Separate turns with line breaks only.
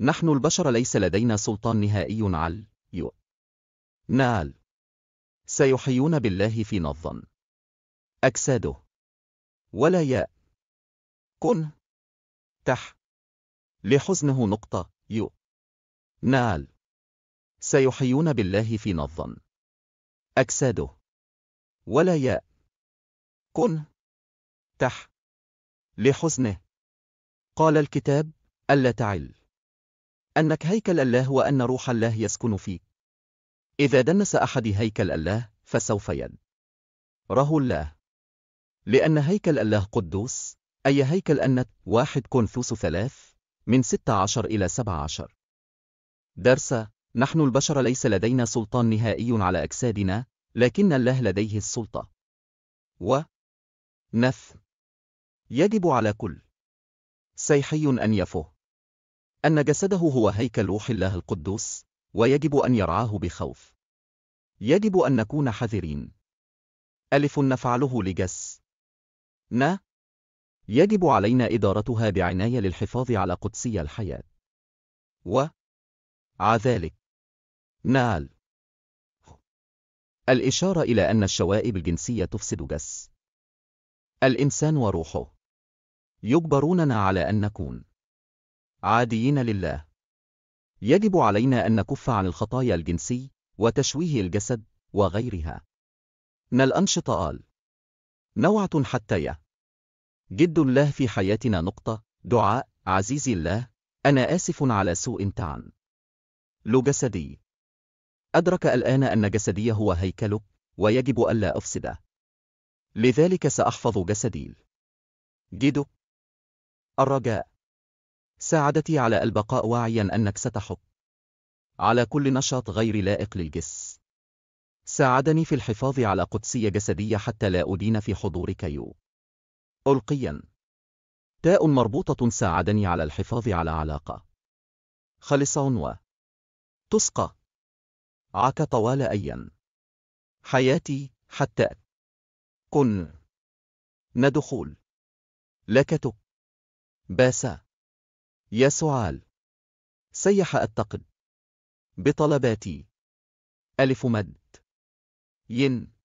نحن البشر ليس لدينا سلطان نهائي على يو نال سيحيون بالله في نظا أكساده ولا ياء كن تح لحزنه نقطة يو نال سيحيون بالله في نظا أكساده ولا ياء كن تح لحزنه قال الكتاب ألا تعل أنك هيكل الله وأن روح الله يسكن فيك. إذا دنس أحد هيكل الله، فسوف يد. ره الله. لأن هيكل الله قدوس، أي هيكل أنت واحد كونثوس ثلاث من ستة عشر إلى سبعة عشر. درس نحن البشر ليس لدينا سلطان نهائي على أجسادنا لكن الله لديه السلطة و نف يجب على كل سيحي أن يفه أن جسده هو هيكل روح الله القدوس ويجب أن يرعاه بخوف يجب أن نكون حذرين ألف نفعله لجس ن يجب علينا إدارتها بعناية للحفاظ على قدسية الحياة و ع ذلك نال الإشارة إلى أن الشوائب الجنسية تفسد جس الإنسان وروحه يجبروننا على أن نكون عاديين لله يجب علينا أن نكف عن الخطايا الجنسي وتشويه الجسد وغيرها من الأنشطة آل نوعة حتية جد الله في حياتنا نقطة دعاء عزيزي الله أنا آسف على سوء تعن لو جسدي أدرك الآن أن جسدي هو هيكلك ويجب ألا أفسده لذلك سأحفظ جسدي جدك الرجاء ساعدتي على البقاء واعيا أنك ستحط على كل نشاط غير لائق للجس ساعدني في الحفاظ على قدسية جسدية حتى لا أدين في حضورك يو ألقيا تاء مربوطة ساعدني على الحفاظ على علاقة خلص عنوة تسقى عك طوال أيا حياتي حتى كن ندخول لكتك باسا يا سعال سيح التقد بطلباتي ألف مد ين